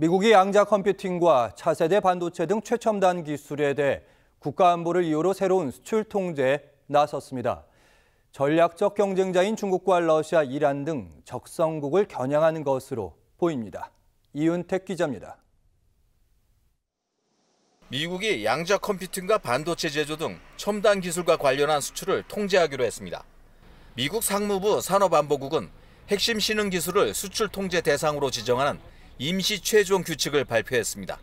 미국이 양자 컴퓨팅과 차세대 반도체 등 최첨단 기술에 대해 국가 안보를 이유로 새로운 수출 통제에 나섰습니다. 전략적 경쟁자인 중국과 러시아, 이란 등 적성국을 겨냥하는 것으로 보입니다. 이윤택 기자입니다. 미국이 양자 컴퓨팅과 반도체 제조 등 첨단 기술과 관련한 수출을 통제하기로 했습니다. 미국 상무부 산업안보국은 핵심 신흥 기술을 수출 통제 대상으로 지정하는 임시 최종 규칙을 발표했습니다.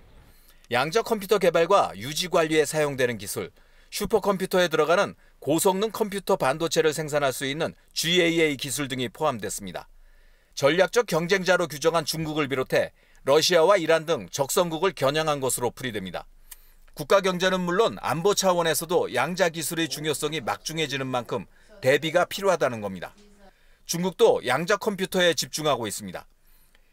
양자 컴퓨터 개발과 유지 관리에 사용되는 기술, 슈퍼컴퓨터에 들어가는 고성능 컴퓨터 반도체를 생산할 수 있는 GAA 기술 등이 포함됐습니다. 전략적 경쟁자로 규정한 중국을 비롯해 러시아와 이란 등 적성국을 겨냥한 것으로 풀이됩니다. 국가 경제는 물론 안보 차원에서도 양자 기술의 중요성이 막중해지는 만큼 대비가 필요하다는 겁니다. 중국도 양자 컴퓨터에 집중하고 있습니다.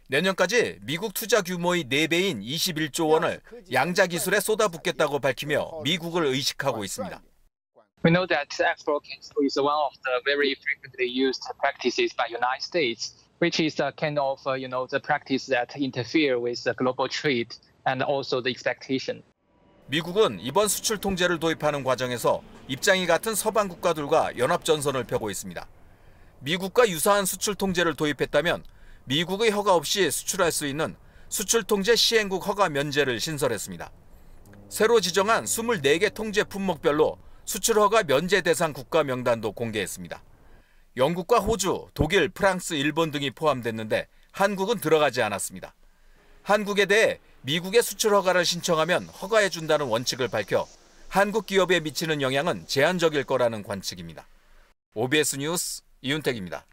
내년까지 미국 투자 규모의 4배인 21조 원을 양자 기술에 쏟아붓겠다고 밝히며 미국을 의식하고 있습니다. We know that export cancel is one of the very frequently used practices by United States, which is a kind of you know the practice that interfere with the global trade and also the expectation. 미국은 이번 수출 통제를 도입하는 과정에서 입장이 같은 서방 국가들과 연합 전선을 펴고 있습니다. 미국과 유사한 수출 통제를 도입했다면 미국의 허가 없이 수출할 수 있는 수출통제 시행국 허가 면제를 신설했습니다. 새로 지정한 24개 통제 품목별로 수출 허가 면제 대상 국가 명단도 공개했습니다. 영국과 호주, 독일, 프랑스, 일본 등이 포함됐는데 한국은 들어가지 않았습니다. 한국에 대해 미국의 수출 허가를 신청하면 허가해준다는 원칙을 밝혀 한국 기업에 미치는 영향은 제한적일 거라는 관측입니다. OBS 뉴스 이윤택입니다.